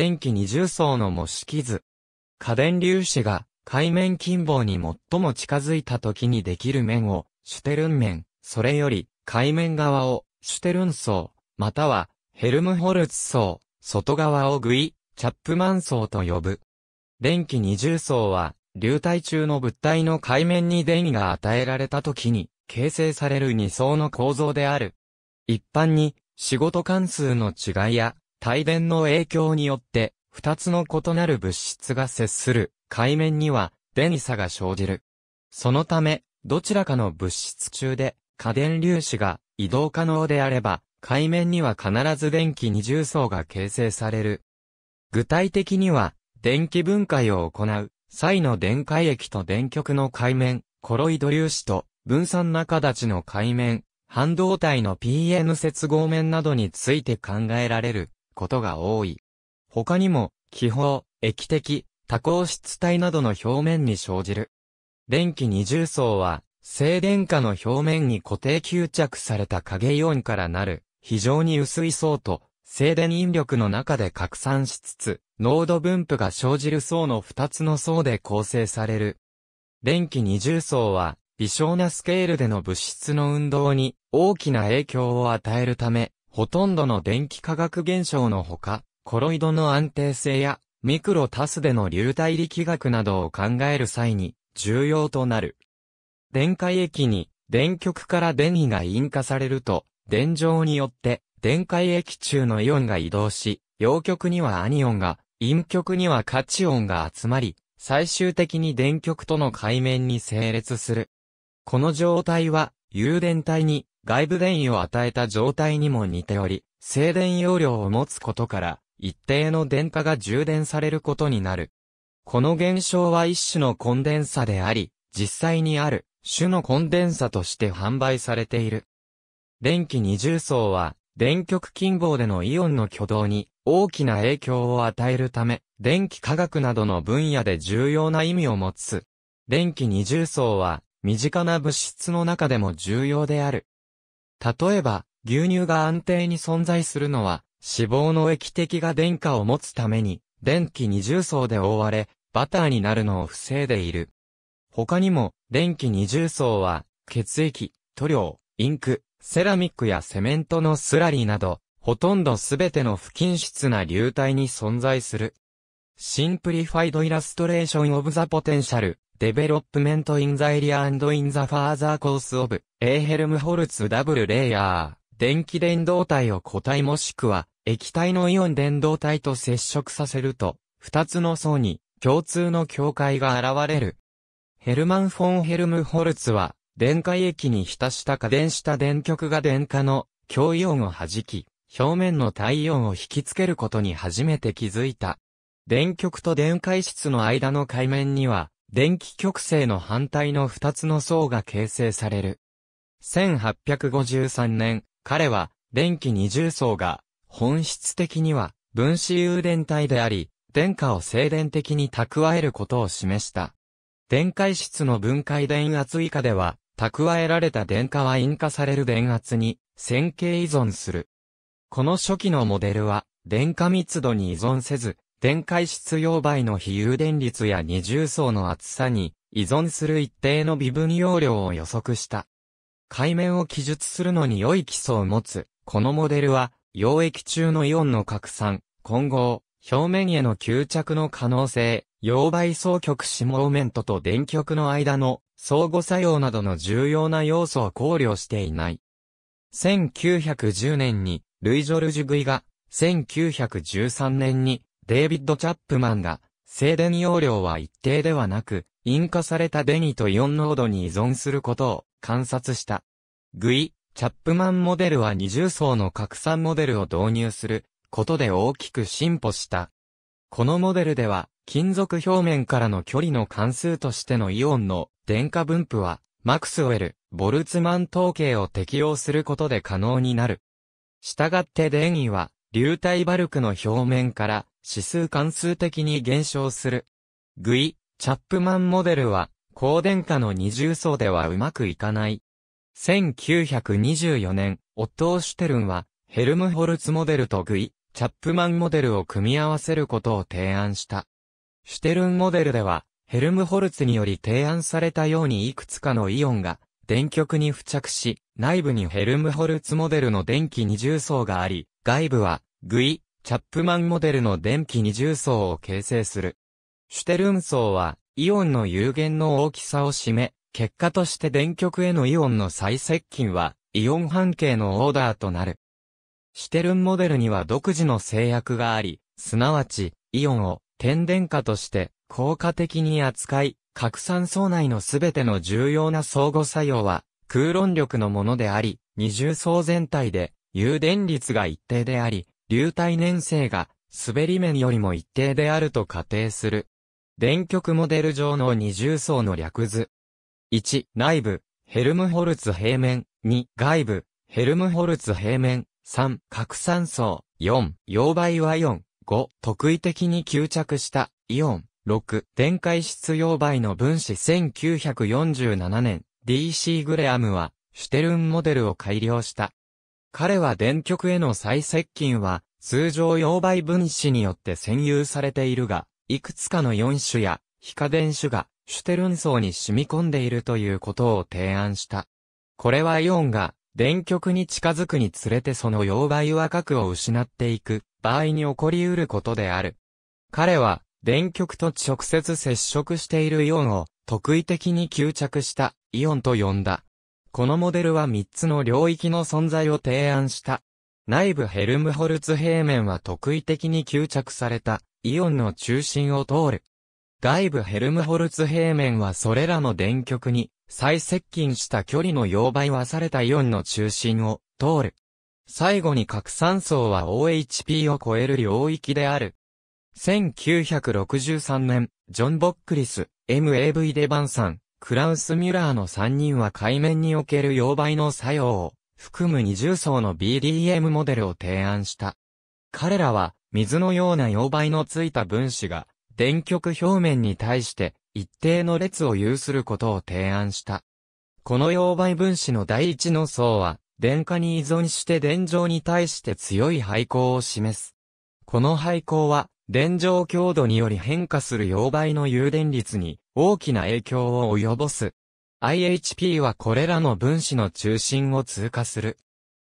電気二重層の模式図。家電粒子が海面近傍に最も近づいた時にできる面をシュテルン面、それより海面側をシュテルン層、またはヘルムホルツ層、外側をグイ、チャップマン層と呼ぶ。電気二重層は流体中の物体の海面に電位が与えられた時に形成される二層の構造である。一般に仕事関数の違いや帯電の影響によって、二つの異なる物質が接する海面には電差が生じる。そのため、どちらかの物質中で過電粒子が移動可能であれば、海面には必ず電気二重層が形成される。具体的には、電気分解を行う際の電解液と電極の海面、コロイド粒子と分散な形の海面、半導体の PN 接合面などについて考えられる。ことが多い。他にも、気泡、液滴、多孔質体などの表面に生じる。電気二重層は、静電荷の表面に固定吸着された影イオンからなる、非常に薄い層と、静電引力の中で拡散しつつ、濃度分布が生じる層の二つの層で構成される。電気二重層は、微小なスケールでの物質の運動に大きな影響を与えるため、ほとんどの電気化学現象のほか、コロイドの安定性や、ミクロタスでの流体力学などを考える際に、重要となる。電解液に、電極から電位が引火されると、電状によって、電解液中のイオンが移動し、陽極にはアニオンが、陰極にはカチオンが集まり、最終的に電極との界面に整列する。この状態は、有電体に外部電位を与えた状態にも似ており、静電容量を持つことから、一定の電荷が充電されることになる。この現象は一種のコンデンサであり、実際にある種のコンデンサとして販売されている。電気二重層は、電極近傍でのイオンの挙動に大きな影響を与えるため、電気科学などの分野で重要な意味を持つ。電気二重層は、身近な物質の中でも重要である例えば、牛乳が安定に存在するのは、脂肪の液滴が電荷を持つために、電気二重層で覆われ、バターになるのを防いでいる。他にも、電気二重層は、血液、塗料、インク、セラミックやセメントのスラリーなど、ほとんどすべての不均質な流体に存在する。シンプリファイドイラストレーションオブザポテンシャル Development in the Area and in the Further Course of エーヘルムホルツダブルレイヤー。電気電動体を固体もしくは液体のイオン電動体と接触させると、二つの層に共通の境界が現れる。ヘルマン・フォン・ヘルムホルツは、電解液に浸した過電した電極が電荷の強イオンを弾き、表面の体イオンを引きつけることに初めて気づいた。電極と電解質の間の海面には、電気極性の反対の二つの層が形成される。1853年、彼は、電気二重層が、本質的には、分子誘電体であり、電荷を静電的に蓄えることを示した。電解質の分解電圧以下では、蓄えられた電荷は引火される電圧に、線形依存する。この初期のモデルは、電荷密度に依存せず、電解質溶媒の非有電率や二重層の厚さに依存する一定の微分容量を予測した。海面を記述するのに良い基礎を持つ、このモデルは、溶液中のイオンの拡散、混合、表面への吸着の可能性、溶媒双極子モーメントと電極の間の相互作用などの重要な要素を考慮していない。1910年に、ルイ・ジョルジュ・グイが、1913年に、デイビッド・チャップマンが、静電容量は一定ではなく、引火されたデニとイオン濃度に依存することを観察した。グイ、チャップマンモデルは二重層の拡散モデルを導入することで大きく進歩した。このモデルでは、金属表面からの距離の関数としてのイオンの電荷分布は、マクスウェル、ボルツマン統計を適用することで可能になる。したがって電位は、流体バルクの表面から指数関数的に減少する。グイ、チャップマンモデルは、高電荷の二重層ではうまくいかない。1924年、オットー・シュテルンは、ヘルムホルツモデルとグイ、チャップマンモデルを組み合わせることを提案した。シュテルンモデルでは、ヘルムホルツにより提案されたようにいくつかのイオンが電極に付着し、内部にヘルムホルツモデルの電気二重層があり、外部はグイ、チャップマンモデルの電気二重層を形成する。シュテルン層は、イオンの有限の大きさを占め、結果として電極へのイオンの再接近は、イオン半径のオーダーとなる。シュテルンモデルには独自の制約があり、すなわち、イオンを点電化として効果的に扱い、核酸層内のすべての重要な相互作用は空論力のものであり、二重層全体で、有電率が一定であり、流体粘性が滑り面よりも一定であると仮定する。電極モデル上の二重層の略図。1、内部、ヘルムホルツ平面。2、外部、ヘルムホルツ平面。3、核酸層。4、溶媒はン。5、特異的に吸着したイオン。6、電解質溶媒の分子1947年、DC グレアムは、シュテルンモデルを改良した。彼は電極への再接近は、通常溶媒分子によって占有されているが、いくつかの4種や、非可電種が、シュテルン層に染み込んでいるということを提案した。これはイオンが、電極に近づくにつれてその溶媒は核を失っていく、場合に起こり得ることである。彼は、電極と直接接触しているイオンを、特異的に吸着した、イオンと呼んだ。このモデルは3つの領域の存在を提案した。内部ヘルムホルツ平面は特異的に吸着されたイオンの中心を通る。外部ヘルムホルツ平面はそれらの電極に最接近した距離の溶媒はされたイオンの中心を通る。最後に核酸素は OHP を超える領域である。1963年、ジョン・ボックリス、MAV デバンさん、クラウス・ミュラーの3人は海面における溶媒の作用を含む二重層の BDM モデルを提案した。彼らは水のような溶媒のついた分子が電極表面に対して一定の列を有することを提案した。この溶媒分子の第一の層は電荷に依存して電状に対して強い廃光を示す。この廃光は電状強度により変化する溶媒の誘電率に大きな影響を及ぼす。IHP はこれらの分子の中心を通過する。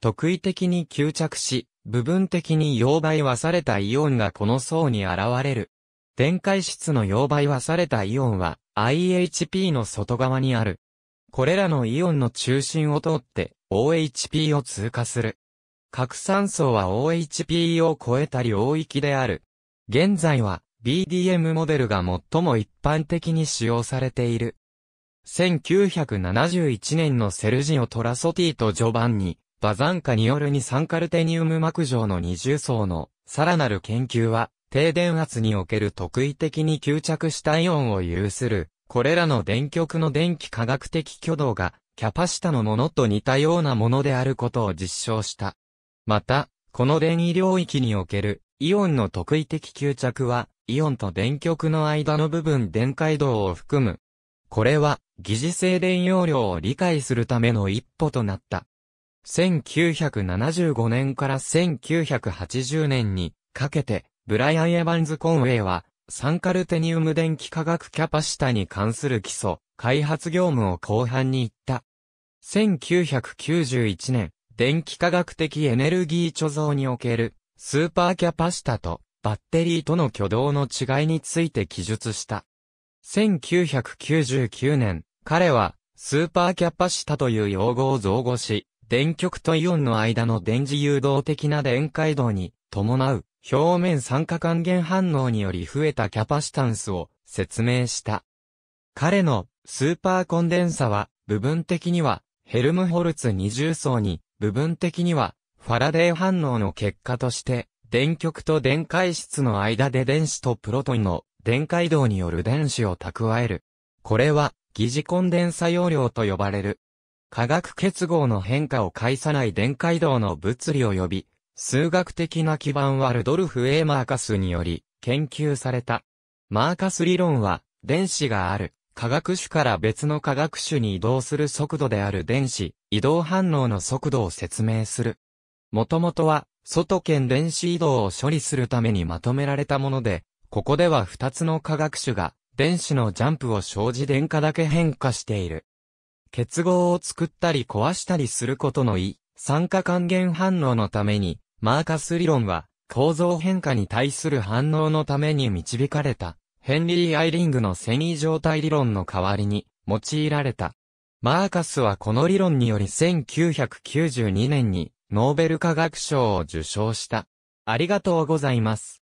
特異的に吸着し、部分的に溶媒はされたイオンがこの層に現れる。電解質の溶媒はされたイオンは IHP の外側にある。これらのイオンの中心を通って OHP を通過する。核酸層は OHP を超えた領域である。現在は BDM モデルが最も一般的に使用されている。1971年のセルジオ・トラソティとジョバンニ、バザンカによる二酸カルテニウム膜上の二重層のさらなる研究は、低電圧における特異的に吸着したイオンを有する、これらの電極の電気化学的挙動が、キャパシタのものと似たようなものであることを実証した。また、この電位領域におけるイオンの特異的吸着は、イオンと電極の間の部分電解動を含む。これは、疑似静電容量を理解するための一歩となった。1975年から1980年にかけて、ブライアン・エヴァンズ・コンウェイは、酸カルテニウム電気化学キャパシタに関する基礎、開発業務を後半に行った。1991年、電気化学的エネルギー貯蔵における、スーパーキャパシタと、バッテリーとの挙動の違いについて記述した。1999年、彼は、スーパーキャパシタという用語を造語し、電極とイオンの間の電磁誘導的な電解度に伴う表面酸化還元反応により増えたキャパシタンスを説明した。彼のスーパーコンデンサは部分的にはヘルムホルツ二重層に部分的にはファラデー反応の結果として電極と電解質の間で電子とプロトンの電解動による電子を蓄える。これは、疑似コンデンサ容量と呼ばれる。化学結合の変化を介さない電解動の物理を呼び、数学的な基盤はルドルフ・エーマーカスにより研究された。マーカス理論は、電子がある、化学種から別の化学種に移動する速度である電子、移動反応の速度を説明する。もともとは、外圏電子移動を処理するためにまとめられたもので、ここでは2つの化学種が、電子のジャンプを生じ電荷だけ変化している。結合を作ったり壊したりすることの良い、酸化還元反応のために、マーカス理論は、構造変化に対する反応のために導かれた、ヘンリー・アイリングの繊維状態理論の代わりに、用いられた。マーカスはこの理論により1992年に、ノーベル化学賞を受賞した。ありがとうございます。